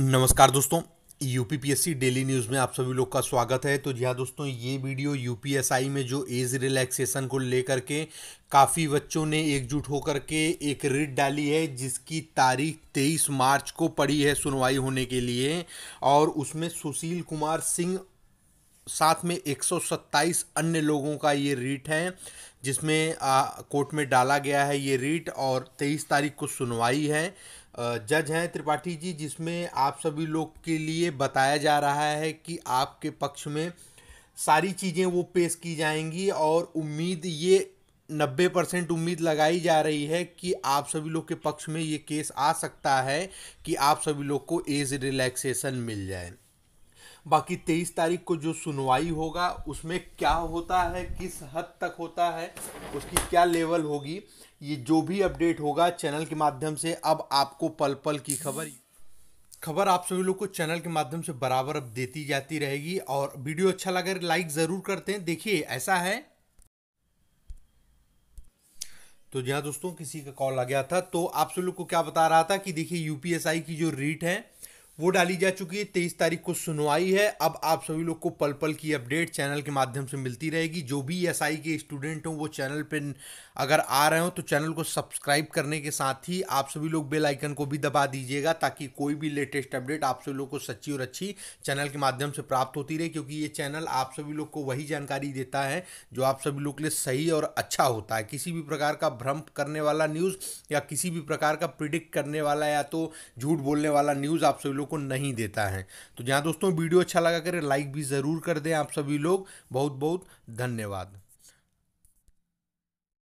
नमस्कार दोस्तों UPPSC daily news में आप सभी लोग का स्वागत है तो जी हाँ दोस्तों ये वीडियो यूपीएसआई में जो एज रिलैक्सेशन को लेकर के काफ़ी बच्चों ने एकजुट होकर के एक रिट डाली है जिसकी तारीख तेईस मार्च को पड़ी है सुनवाई होने के लिए और उसमें सुशील कुमार सिंह साथ में 127 अन्य लोगों का ये रीट है जिसमें आ, कोर्ट में डाला गया है ये रीट और 23 तारीख को सुनवाई है जज हैं त्रिपाठी जी जिसमें आप सभी लोग के लिए बताया जा रहा है कि आपके पक्ष में सारी चीज़ें वो पेश की जाएंगी और उम्मीद ये नब्बे परसेंट उम्मीद लगाई जा रही है कि आप सभी लोग के पक्ष में ये केस आ सकता है कि आप सभी लोग को एज रिलैक्सेशन मिल जाए बाकी तेईस तारीख को जो सुनवाई होगा उसमें क्या होता है किस हद तक होता है उसकी क्या लेवल होगी ये जो भी अपडेट होगा चैनल के माध्यम से अब आपको पल पल की खबर खबर आप सभी लोग को चैनल के माध्यम से बराबर अब देती जाती रहेगी और वीडियो अच्छा लगे लाइक ज़रूर करते हैं देखिए ऐसा है तो जहाँ दोस्तों किसी का कॉल आ गया था तो आप सभी लोग को क्या बता रहा था कि देखिए यूपीएसआई की जो रीट है वो डाली जा चुकी है तेईस तारीख को सुनवाई है अब आप सभी लोग को पल पल की अपडेट चैनल के माध्यम से मिलती रहेगी जो भी एस के स्टूडेंट हों वो चैनल पर अगर आ रहे हो तो चैनल को सब्सक्राइब करने के साथ ही आप सभी लोग बेल आइकन को भी दबा दीजिएगा ताकि कोई भी लेटेस्ट अपडेट आप सभी लोग को सच्ची और अच्छी चैनल के माध्यम से प्राप्त होती रहे क्योंकि ये चैनल आप सभी लोग को वही जानकारी देता है जो आप सभी लोग के लिए सही और अच्छा होता है किसी भी प्रकार का भ्रम करने वाला न्यूज़ या किसी भी प्रकार का प्रिडिक्ट करने वाला या तो झूठ बोलने वाला न्यूज़ आप सभी लोग को नहीं देता है तो जहाँ दोस्तों वीडियो अच्छा लगा करें लाइक भी ज़रूर कर दें आप सभी लोग बहुत बहुत धन्यवाद